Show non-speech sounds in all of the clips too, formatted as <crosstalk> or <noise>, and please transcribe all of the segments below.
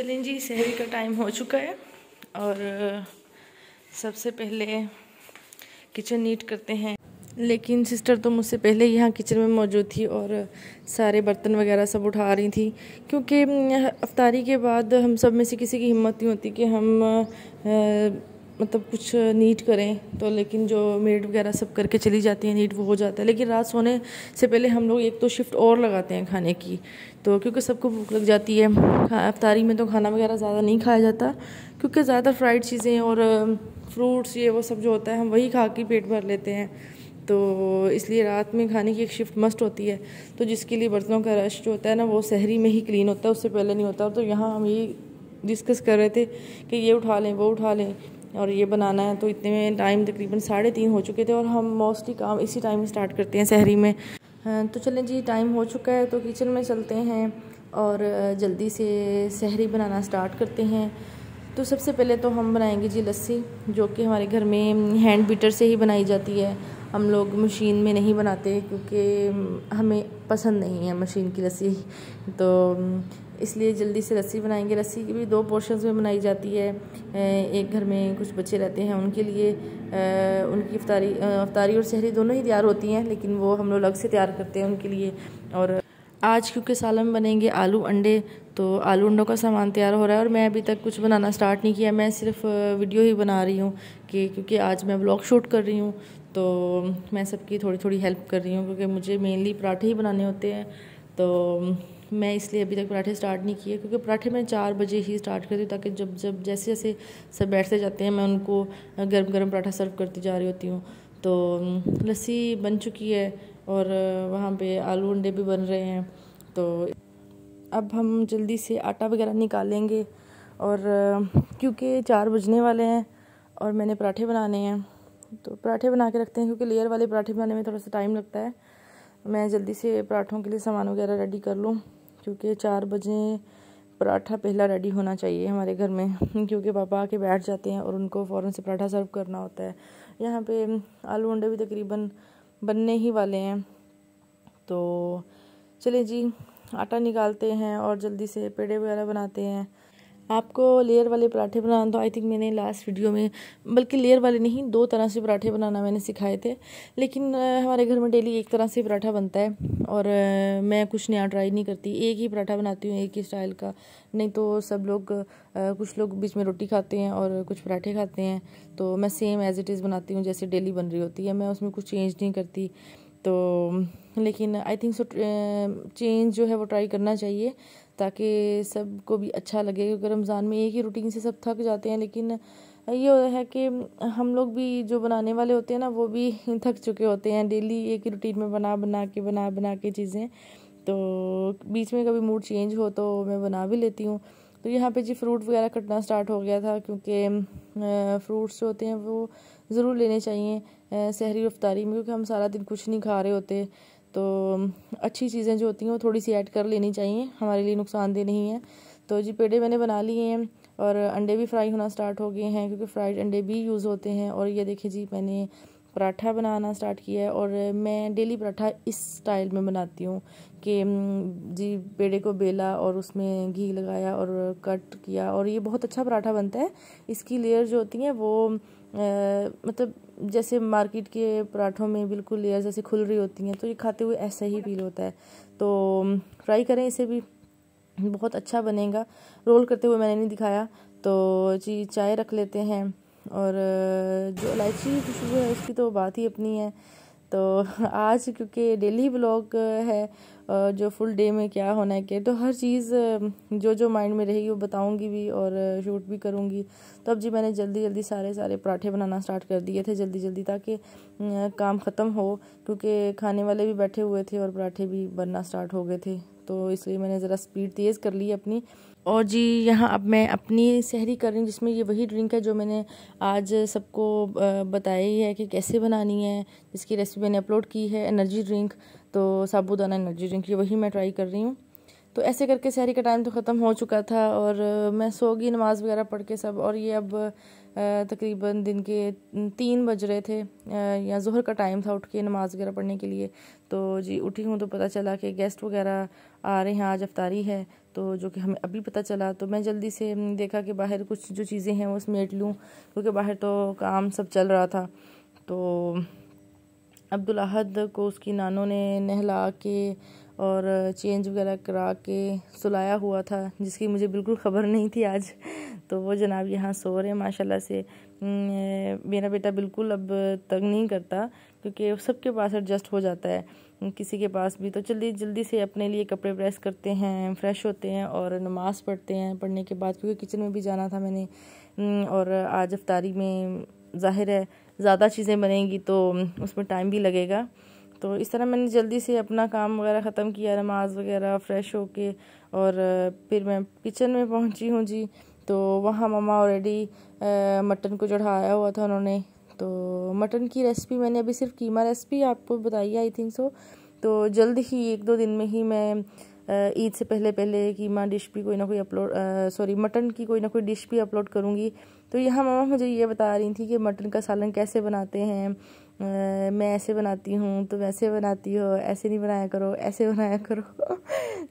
चलें जी शहरी का टाइम हो चुका है और सबसे पहले किचन नीट करते हैं लेकिन सिस्टर तो मुझसे पहले यहाँ किचन में मौजूद थी और सारे बर्तन वगैरह सब उठा रही थी क्योंकि अफ्तारी के बाद हम सब में से किसी की हिम्मत नहीं होती कि हम मतलब कुछ नीट करें तो लेकिन जो मेड वगैरह सब करके चली जाती है नीट वो हो जाता है लेकिन रात सोने से पहले हम लोग एक तो शिफ्ट और लगाते हैं खाने की तो क्योंकि सबको भूख लग जाती है अफ्तारी में तो खाना वगैरह ज़्यादा नहीं खाया जाता क्योंकि ज़्यादा फ्राइड चीज़ें और फ्रूट्स ये वो सब जो होता है हम वही खा के पेट भर लेते हैं तो इसलिए रात में खाने की एक शिफ्ट मस्ट होती है तो जिसके लिए बर्तनों का रश जो होता है ना वो शहरी में ही क्लीन होता है उससे पहले नहीं होता तो यहाँ हम ये डिस्कस कर रहे थे कि ये उठा लें वो उठा लें और ये बनाना है तो इतने में टाइम तकरीबन साढ़े तीन हो चुके थे और हम मोस्टली काम इसी टाइम स्टार्ट करते हैं शहरी में तो चलें जी टाइम हो चुका है तो किचन में चलते हैं और जल्दी से शहरी बनाना स्टार्ट करते हैं तो सबसे पहले तो हम बनाएंगे जी लस्सी जो कि हमारे घर में हैंड बीटर से ही बनाई जाती है हम लोग मशीन में नहीं बनाते क्योंकि हमें पसंद नहीं है मशीन की लस्सी तो इसलिए जल्दी से रस्सी बनाएंगे रस्सी की भी दो पोर्शंस में बनाई जाती है एक घर में कुछ बच्चे रहते हैं उनके लिए उनकी अफ्तारी अफ्तारी और शहरी दोनों ही तैयार होती हैं लेकिन वो हम लोग अलग से तैयार करते हैं उनके लिए और आज क्योंकि सालन बनेंगे आलू अंडे तो आलू अंडों का सामान तैयार हो रहा है और मैं अभी तक कुछ बनाना स्टार्ट नहीं किया मैं सिर्फ वीडियो ही बना रही हूँ कि क्योंकि आज मैं ब्लॉग शूट कर रही हूँ तो मैं सबकी थोड़ी थोड़ी हेल्प कर रही हूँ क्योंकि मुझे मेनली पराठे ही बनाने होते हैं तो मैं इसलिए अभी तक पराठे स्टार्ट नहीं किए क्योंकि पराठे मैं चार बजे ही स्टार्ट करती हूँ ताकि जब जब जैसे जैसे सब बैठते जाते हैं मैं उनको गर्म गर्म पराठा सर्व करती जा रही होती हूँ तो लस्सी बन चुकी है और वहाँ पे आलू अंडे भी बन रहे हैं तो अब हम जल्दी से आटा वगैरह निकालेंगे और क्योंकि चार बजने वाले हैं और मैंने पराठे बनाने हैं तो पराठे बना के रखते हैं क्योंकि लेयर वाले पराठे बनाने में थोड़ा सा टाइम लगता है मैं जल्दी से पराठों के लिए सामान वगैरह रेडी कर लूँ क्योंकि चार बजे पराठा पहला रेडी होना चाहिए हमारे घर में क्योंकि पापा आके बैठ जाते हैं और उनको फ़ौर से पराठा सर्व करना होता है यहाँ पे आलू अंडे भी तकरीबन बनने ही वाले हैं तो चलिए जी आटा निकालते हैं और जल्दी से पेड़े वगैरह बनाते हैं आपको लेयर वाले पराठे बनाना तो आई थिंक मैंने लास्ट वीडियो में बल्कि लेयर वाले नहीं दो तरह से पराठे बनाना मैंने सिखाए थे लेकिन हमारे घर में डेली एक तरह से पराठा बनता है और मैं कुछ नया ट्राई नहीं करती एक ही पराठा बनाती हूँ एक ही स्टाइल का नहीं तो सब लोग कुछ लोग बीच में रोटी खाते हैं और कुछ पराठे खाते हैं तो मैं सेम एज़ इट इज़ बनाती हूँ जैसे डेली बन रही होती है मैं उसमें कुछ चेंज नहीं करती तो लेकिन आई थिंक सो चेंज जो है वो ट्राई करना चाहिए ताकि सबको भी अच्छा लगे क्योंकि रमज़ान में एक ही रूटीन से सब थक जाते हैं लेकिन ये है कि हम लोग भी जो बनाने वाले होते हैं ना वो भी <laughs> थक चुके होते हैं डेली एक ही रूटीन में बना बना के बना बना के चीज़ें तो बीच में कभी मूड चेंज हो तो मैं बना भी लेती हूँ तो यहाँ पे जी फ्रूट वगैरह कटना स्टार्ट हो गया था क्योंकि फ्रूट्स जो होते हैं वो ज़रूर लेने चाहिए शहरी रफ्तारी में क्योंकि हम सारा दिन कुछ नहीं खा रहे होते तो अच्छी चीज़ें जो होती हैं वो थोड़ी सी ऐड कर लेनी चाहिए हमारे लिए नुकसानदेह नहीं है तो जी पेड़े मैंने बना लिए हैं और अंडे भी फ्राई होना स्टार्ट हो गए हैं क्योंकि फ्राइड अंडे भी यूज़ होते हैं और ये देखिए जी मैंने पराठा बनाना स्टार्ट किया है और मैं डेली पराठा इस स्टाइल में बनाती हूँ कि जी पेड़े को बेला और उसमें घी लगाया और कट किया और ये बहुत अच्छा पराठा बनता है इसकी लेयर जो होती हैं वो आ, मतलब जैसे मार्केट के पराठों में बिल्कुल लेयर जैसे खुल रही होती हैं तो ये खाते हुए ऐसा ही फील होता है तो ट्राई करें इसे भी बहुत अच्छा बनेगा रोल करते हुए मैंने नहीं दिखाया तो जी चाय रख लेते हैं और जो इलायची खुशबू है उसकी तो बात ही अपनी है तो आज क्योंकि डेली ब्लॉग है जो फुल डे में क्या होना है कि तो हर चीज़ जो जो माइंड में रहेगी वो बताऊंगी भी और शूट भी करूंगी तो अब जी मैंने जल्दी जल्दी सारे सारे पराठे बनाना स्टार्ट कर दिए थे जल्दी जल्दी ताकि काम ख़त्म हो क्योंकि खाने वाले भी बैठे हुए थे और पराठे भी बनना स्टार्ट हो गए थे तो इसलिए मैंने ज़रा स्पीड तेज़ कर ली अपनी और जी यहाँ अब मैं अपनी सहरी कर रही हूँ जिसमें ये वही ड्रिंक है जो मैंने आज सबको बताई है कि कैसे बनानी है जिसकी रेसिपी मैंने अपलोड की है एनर्जी ड्रिंक तो साबुदाना एनर्जी ड्रिंक ये वही मैं ट्राई कर रही हूँ तो ऐसे करके सहरी का टाइम तो ख़त्म हो चुका था और मैं सो गई नमाज़ वगैरह पढ़ के सब और ये अब तकरीबन दिन के तीन बज रहे थे या जहर का टाइम था उठ के नमाज़ वगैरह पढ़ने के लिए तो जी उठी हूँ तो पता चला कि गेस्ट वगैरह आ रहे हैं आज अफ्तारी है तो जो कि हमें अभी पता चला तो मैं जल्दी से हम्म, देखा कि बाहर कुछ जो चीज़ें हैं वो समेट लूँ क्योंकि बाहर तो काम सब चल रहा था तो अब्दुल अहद को उसकी नानों ने नहला के और चेंज वगैरह करा के सुलाया हुआ था जिसकी मुझे बिल्कुल ख़बर नहीं थी आज तो वो जनाब यहाँ सो रहे हैं माशाल्लाह से मेरा बेटा बिल्कुल अब तंग नहीं करता क्योंकि सबके पास एडजस्ट हो जाता है किसी के पास भी तो जल्दी जल्दी से अपने लिए कपड़े प्रेस करते हैं फ्रेश होते हैं और नमाज़ पढ़ते हैं पढ़ने के बाद क्योंकि किचन में भी जाना था मैंने और आज अफ्तारी में जाहिर है ज़्यादा चीज़ें बनेंगी तो उसमें टाइम भी लगेगा तो इस तरह मैंने जल्दी से अपना काम वगैरह ख़त्म किया नमाज़ वगैरह फ़्रेश होके और फिर मैं किचन में पहुंची हूँ जी तो वहाँ ममा ऑलरेडी मटन को चढ़ाया हुआ था उन्होंने तो मटन की रेसिपी मैंने अभी सिर्फ कीमा रेसिपी आपको बताई आई थिंक सो तो जल्द ही एक दो दिन में ही मैं ईद से पहले पहले कीमा डिश भी कोई ना कोई अपलोड सॉरी मटन की कोई ना कोई डिश भी अपलोड करूँगी तो यहाँ मामा मुझे ये बता रही थी कि मटन का सालन कैसे बनाते हैं मैं ऐसे बनाती हूँ तो वैसे बनाती हो ऐसे नहीं बनाया करो ऐसे बनाया करो <laughs>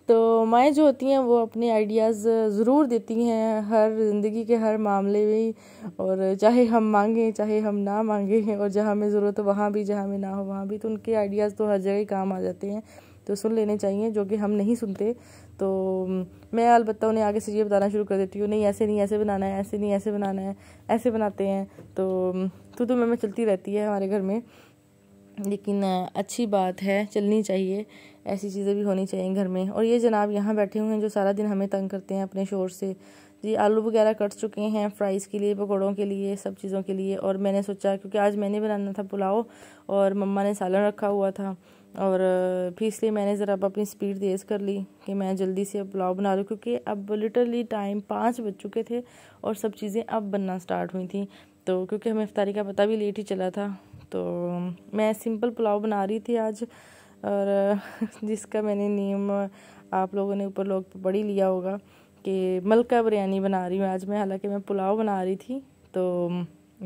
तो माएँ जो होती हैं वो अपने आइडियाज़ ज़रूर देती हैं हर ज़िंदगी के हर मामले में और चाहे हम मांगें चाहे हम ना मांगें और जहाँ हमें ज़रूरत हो वहाँ भी जहाँ में ना हो वहाँ भी तो उनके आइडियाज़ तो हर जगह काम आ जाते हैं तो सुन लेने चाहिए जो कि हम नहीं सुनते तो मैं अलबत्त उन्हें आगे से ये बताना शुरू कर देती हूँ नहीं ऐसे नहीं ऐसे बनाना है ऐसे नहीं ऐसे बनाना है ऐसे बनाते हैं तो तो, तो मैं चलती रहती है हमारे घर में लेकिन अच्छी बात है चलनी चाहिए ऐसी चीज़ें भी होनी चाहिए घर में और ये जनाब यहाँ बैठे हुए हैं जो सारा दिन हमें तंग करते हैं अपने शोर से जी आलू वगैरह कट चुके हैं फ्राइज़ के लिए पकौड़ों के लिए सब चीज़ों के लिए और मैंने सोचा क्योंकि आज मैंने बनाना था पुलाव और मम्मा ने सालन रखा हुआ था और फिर इसलिए मैंने ज़रा अब अपनी स्पीड तेज़ कर ली कि मैं जल्दी से अब पुलाव बना लूँ क्योंकि अब लिटरली टाइम पाँच बज चुके थे और सब चीज़ें अब बनना स्टार्ट हुई थी तो क्योंकि हमें अफ्तारी का पता भी लेट ही चला था तो मैं सिंपल पुलाव बना रही थी आज और <laughs> जिसका मैंने नेम आप लोगों ने ऊपर लोग पढ़ ही लिया होगा कि मलका बिरयानी बना रही हूँ आज मैं हालांकि मैं पुलाव बना रही थी तो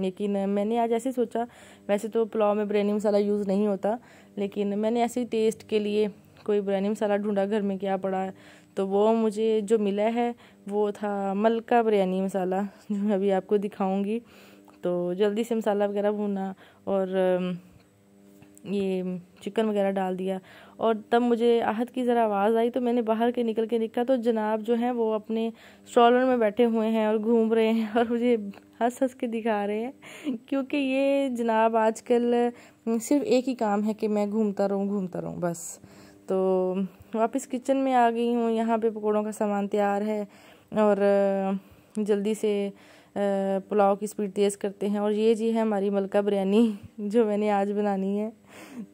लेकिन मैंने आज ऐसे सोचा वैसे तो पुलाव में बिरयानी मसाला यूज़ नहीं होता लेकिन मैंने ऐसे टेस्ट के लिए कोई बिरयानी मसाला ढूंढा घर में क्या पड़ा है तो वो मुझे जो मिला है वो था मलका बिरयानी मसाला जो मैं अभी आपको दिखाऊंगी तो जल्दी से मसाला वगैरह भूना और ये चिकन वगैरह डाल दिया और तब मुझे आहत की ज़रा आवाज़ आई तो मैंने बाहर के निकल के देखा तो जनाब जो हैं वो अपने स्ट्रॉलर में बैठे हुए हैं और घूम रहे हैं और मुझे हंस हंस के दिखा रहे हैं क्योंकि ये जनाब आजकल सिर्फ एक ही काम है कि मैं घूमता रहूँ घूमता रहूँ बस तो वापस किचन में आ गई हूँ यहाँ पे पकौड़ों का सामान तैयार है और जल्दी से पुलाव की स्पीड तेज़ करते हैं और ये जी है हमारी मलका बिरयानी जो मैंने आज बनानी है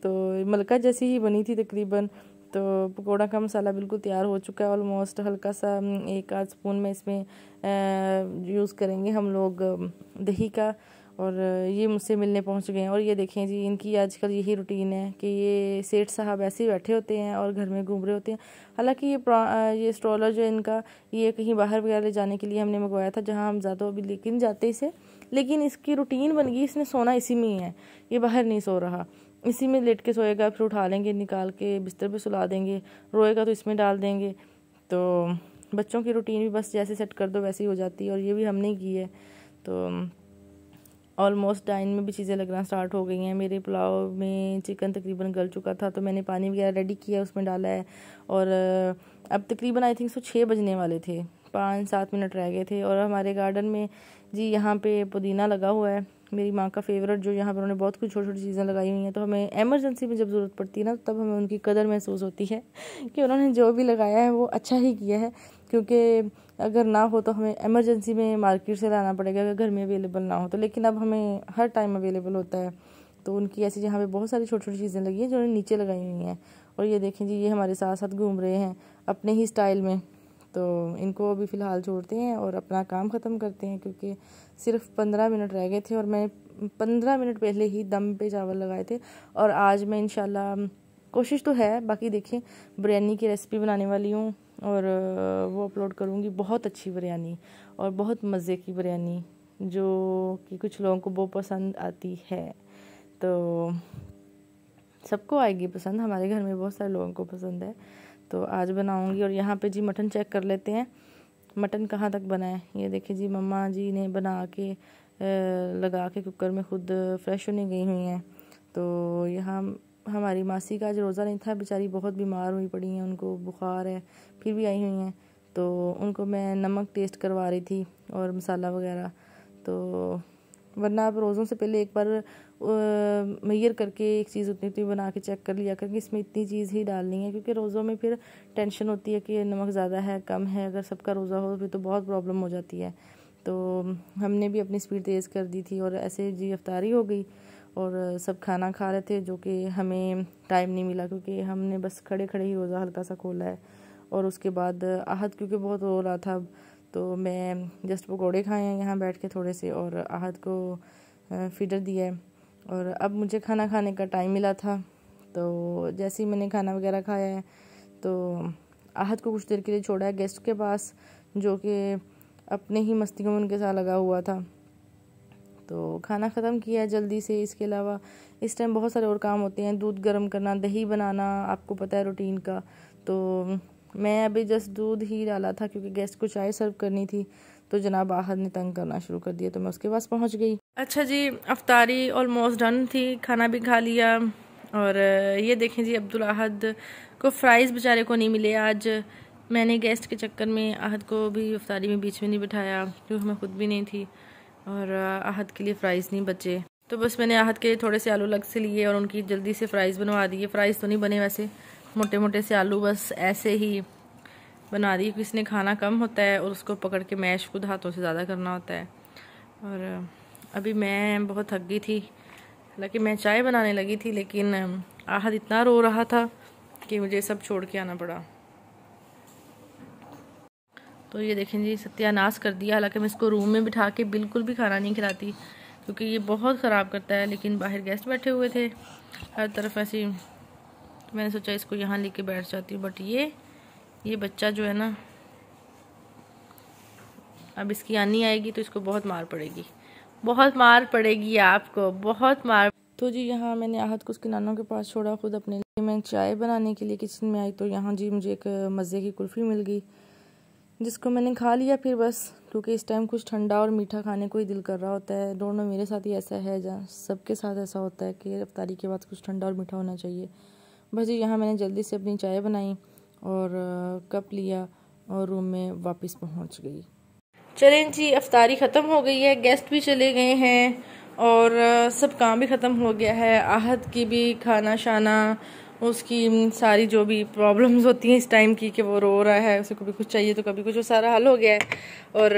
तो मलका जैसी ही बनी थी तकरीबन तो पकोड़ा का मसाला बिल्कुल तैयार हो चुका है ऑलमोस्ट हल्का सा एक आध स्पून में इसमें यूज़ करेंगे हम लोग दही का और ये मुझसे मिलने पहुंच गए हैं और ये देखें जी इनकी आजकल यही रूटीन है कि ये सेठ साहब ऐसे ही बैठे होते हैं और घर में घूम रहे होते हैं हालांकि ये ये स्ट्रॉलर जो इनका ये कहीं बाहर वगैरह ले जाने के लिए हमने मंगवाया था जहाँ हम ज़्यादा अभी लेकिन जाते इसे लेकिन इसकी रूटीन बन गई इसने सोना इसी में ही है ये बाहर नहीं सो रहा इसी में लेट के सोएगा फिर उठा लेंगे निकाल के बिस्तर पर सुला देंगे रोएगा तो इसमें डाल देंगे तो बच्चों की रूटीन भी बस जैसे सेट कर दो वैसे ही हो जाती है और ये भी हमने की है तो ऑलमोस्ट डाइन में भी चीज़ें लगना स्टार्ट हो गई हैं मेरे पुलाव में चिकन तकरीबन गल चुका था तो मैंने पानी वगैरह रेडी किया उसमें डाला है और अब तकरीबन आई थिंक सो छः बजने वाले थे पाँच सात मिनट रह गए थे और हमारे गार्डन में जी यहाँ पे पुदीना लगा हुआ है मेरी माँ का फेवरेट जो यहाँ पर उन्होंने बहुत कुछ छोटी छोटी चीज़ें लगाई हुई हैं तो हमें एमरजेंसी में जब ज़रूरत पड़ती है ना तब हमें उनकी कदर महसूस होती है <laughs> कि उन्होंने जो भी लगाया है वो अच्छा ही किया है क्योंकि अगर ना हो तो हमें एमरजेंसी में मार्केट से लाना पड़ेगा अगर घर में अवेलेबल ना हो तो लेकिन अब हमें हर टाइम अवेलेबल होता है तो उनकी ऐसी जहाँ पे बहुत सारी छोटी छोटी चीज़ें लगी हैं जो उन्हें नीचे लगाई हुई हैं और ये देखें जी ये हमारे साथ साथ घूम रहे हैं अपने ही स्टाइल में तो इनको अभी फ़िलहाल छोड़ते हैं और अपना काम ख़त्म करते हैं क्योंकि सिर्फ पंद्रह मिनट रह गए थे और मैं पंद्रह मिनट पहले ही दम पे चावल लगाए थे और आज मैं इन कोशिश तो है बाकी देखें बिरयानी की रेसिपी बनाने वाली हूँ और वो अपलोड करूँगी बहुत अच्छी बिरयानी और बहुत मज़े की बिरयानी जो कि कुछ लोगों को बहुत पसंद आती है तो सबको आएगी पसंद हमारे घर में बहुत सारे लोगों को पसंद है तो आज बनाऊँगी और यहाँ पे जी मटन चेक कर लेते हैं मटन कहाँ तक बना है ये देखिए जी मम्मा जी ने बना के लगा के कुकर में खुद फ्रेश होने गई हुई हैं तो यहाँ हमारी मासी का आज रोज़ा नहीं था बेचारी बहुत बीमार हुई पड़ी हैं उनको बुखार है फिर भी आई हुई हैं तो उनको मैं नमक टेस्ट करवा रही थी और मसाला वगैरह तो वरना आप रोज़ों से पहले एक बार मैयर करके एक चीज़ उतनी उतनी बना के चेक कर लिया करके इसमें इतनी चीज़ ही डालनी है क्योंकि रोज़ों में फिर टेंशन होती है कि नमक ज़्यादा है कम है अगर सबका रोज़ा हो तो फिर तो बहुत प्रॉब्लम हो जाती है तो हमने भी अपनी स्पीड तेज़ कर दी थी और ऐसे जी रफ्तारी हो गई और सब खाना खा रहे थे जो कि हमें टाइम नहीं मिला क्योंकि हमने बस खड़े खड़े ही रोज़ा हल्का सा खोला है और उसके बाद आहत क्योंकि बहुत हो रहा था तो मैं जस्ट पकौड़े खाए हैं यहाँ बैठ के थोड़े से और आहत को फीडर दिया है और अब मुझे खाना खाने का टाइम मिला था तो जैसे ही मैंने खाना वगैरह खाया है तो आहत को कुछ देर के लिए छोड़ा है गेस्ट के पास जो कि अपने ही मस्तियों में उनके साथ लगा हुआ था तो खाना ख़त्म किया है जल्दी से इसके अलावा इस टाइम बहुत सारे और काम होते हैं दूध गर्म करना दही बनाना आपको पता है रूटीन का तो मैं अभी जस्ट दूध ही डाला था क्योंकि गेस्ट को चाय सर्व करनी थी तो जनाब आहद ने तंग करना शुरू कर दिया तो मैं उसके पास पहुंच गई अच्छा जी अफ्तारी ऑलमोस्ट डन थी खाना भी खा लिया और ये देखें जी अब्दुल अहद को फ्राइज़ बेचारे को नहीं मिले आज मैंने गेस्ट के चक्कर में अहद को भी अफ्तारी में बीच में नहीं बिठाया क्योंकि मैं खुद भी नहीं थी और आहत के लिए फ़्राइज़ नहीं बचे तो बस मैंने आहत के थोड़े से आलू अलग से लिए और उनकी जल्दी से फ़्राइज़ बनवा दिए फ़्राइज़ तो नहीं बने वैसे मोटे मोटे से आलू बस ऐसे ही बना दिए क्योंकि इसने खाना कम होता है और उसको पकड़ के मैश खुद हाथों से ज़्यादा करना होता है और अभी मैं बहुत थक गई थी हालांकि मैं चाय बनाने लगी थी लेकिन आहत इतना रो रहा था कि मुझे सब छोड़ के आना पड़ा तो ये देखें जी सत्यानाश कर दिया हालांकि मैं इसको रूम में बिठा के बिल्कुल भी खाना नहीं खिलाती क्योंकि ये बहुत ख़राब करता है लेकिन बाहर गेस्ट बैठे हुए थे हर तरफ ऐसी तो मैंने सोचा इसको यहाँ लेके बैठ जाती हूँ बट ये ये बच्चा जो है ना अब इसकी आनी आएगी तो इसको बहुत मार पड़ेगी बहुत मार पड़ेगी आपको बहुत मार तो जी यहाँ मैंने आहत को उसके नानों के पास छोड़ा खुद अपने लिए मैं चाय बनाने के लिए किचन में आई तो यहाँ जी मुझे एक मज़े की कुल्फ़ी मिल गई जिसको मैंने खा लिया फिर बस क्योंकि इस टाइम कुछ ठंडा और मीठा खाने को ही दिल कर रहा होता है दोनों मेरे साथ ही ऐसा है जहाँ सबके साथ ऐसा होता है कि रफ्तारी के बाद कुछ ठंडा और मीठा होना चाहिए बस जी यहाँ मैंने जल्दी से अपनी चाय बनाई और कप लिया और रूम में वापस पहुँच गई चलें जी अफ्तारी ख़त्म हो गई है गेस्ट भी चले गए हैं और सब काम भी ख़त्म हो गया है आहत की भी खाना शाना उसकी सारी जो भी प्रॉब्लम्स होती हैं इस टाइम की कि वो रो रहा है उसे कभी कुछ चाहिए तो कभी कुछ वो सारा हल हो गया है और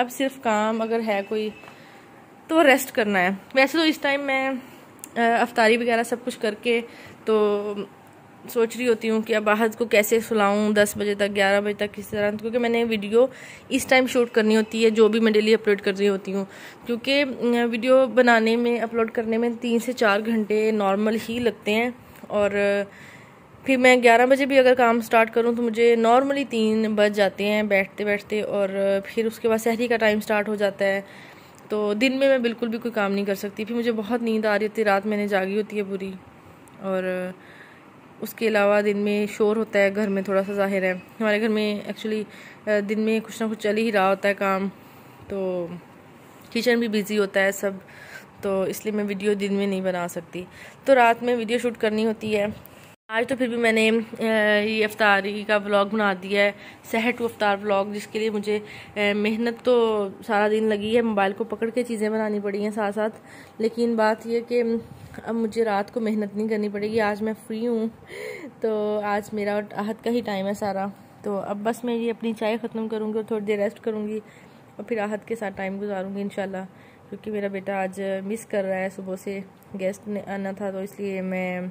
अब सिर्फ काम अगर है कोई तो रेस्ट करना है वैसे तो इस टाइम मैं अफ्तारी वगैरह सब कुछ करके तो सोच रही होती हूँ कि अब आहद को कैसे सुलाऊँ दस बजे तक ग्यारह बजे तक किस तरह क्योंकि मैंने वीडियो इस टाइम शूट करनी होती है जो भी मैं डेली अपलोड कर रही होती हूँ क्योंकि वीडियो बनाने में अपलोड करने में तीन से चार घंटे नॉर्मल ही लगते हैं और फिर मैं ग्यारह बजे भी अगर काम स्टार्ट करूँ तो मुझे नॉर्मली तीन बज जाते हैं बैठते बैठते और फिर उसके बाद शहरी का टाइम स्टार्ट हो जाता है तो दिन में मैं बिल्कुल भी कोई काम नहीं कर सकती फिर मुझे बहुत नींद आ रही होती है रात मैंने जागी होती है बुरी और उसके अलावा दिन में शोर होता है घर में थोड़ा सा जाहिर है हमारे घर में एक्चुअली दिन में कुछ ना कुछ चल ही रहा होता है काम तो किचन भी बिज़ी होता है सब तो इसलिए मैं वीडियो दिन में नहीं बना सकती तो रात में वीडियो शूट करनी होती है आज तो फिर भी मैंने ये अफ्तारी का व्लॉग बना दिया है सहर टू अफ्तार व्लॉग जिसके लिए मुझे मेहनत तो सारा दिन लगी है मोबाइल को पकड़ के चीज़ें बनानी पड़ी हैं साथ साथ लेकिन बात यह कि अब मुझे रात को मेहनत नहीं करनी पड़ेगी आज मैं फ्री हूँ तो आज मेरा आहत का ही टाइम है सारा तो अब बस मैं ये अपनी चाय ख़त्म करूँगी और थोड़ी देर रेस्ट करूँगी और फिर आहत के साथ टाइम गुजारूँगी इन क्योंकि मेरा बेटा आज मिस कर रहा है सुबह से गेस्ट ने आना था तो इसलिए मैं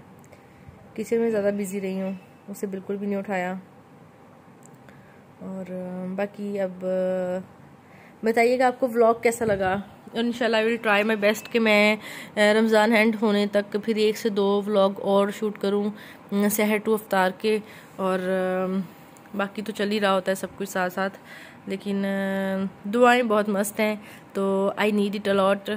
किचन में ज़्यादा बिज़ी रही हूँ उसे बिल्कुल भी नहीं उठाया और बाकी अब बताइएगा आपको व्लॉग कैसा लगा इन शाला विल ट्राई माई बेस्ट कि मैं रमज़ान एंड होने तक फिर एक से दो व्लॉग और शूट करूँ सहर टू अफ्तार के और बाकी तो चल ही रहा होता है सब कुछ साथ साथ लेकिन दुआएं बहुत मस्त हैं तो I need it a lot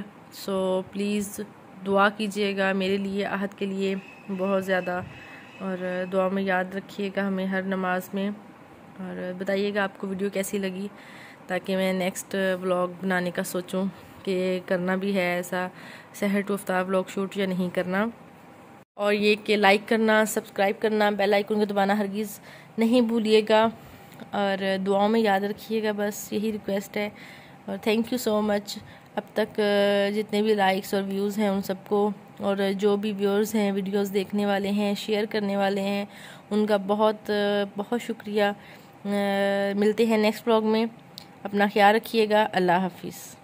so please दुआ कीजिएगा मेरे लिए आहत के लिए बहुत ज़्यादा और दुआ में याद रखिएगा हमें हर नमाज में और बताइएगा आपको वीडियो कैसी लगी ताकि मैं नेक्स्ट व्लॉग बनाने का सोचूं कि करना भी है ऐसा शहर टू अफ्तार व्लॉग शूट या नहीं करना और ये कि लाइक करना सब्सक्राइब करना बेल आइकन को दबाना हरगिज़ नहीं भूलिएगा और दुआओं में याद रखिएगा बस यही रिक्वेस्ट है और थैंक यू सो मच अब तक जितने भी लाइक्स और व्यूज़ हैं उन सबको और जो भी व्यूअर्स हैं वीडियोस देखने वाले हैं शेयर करने वाले हैं उनका बहुत बहुत शुक्रिया मिलते हैं नेक्स्ट ब्लॉग में अपना ख्याल रखिएगा अल्लाह हाफिज़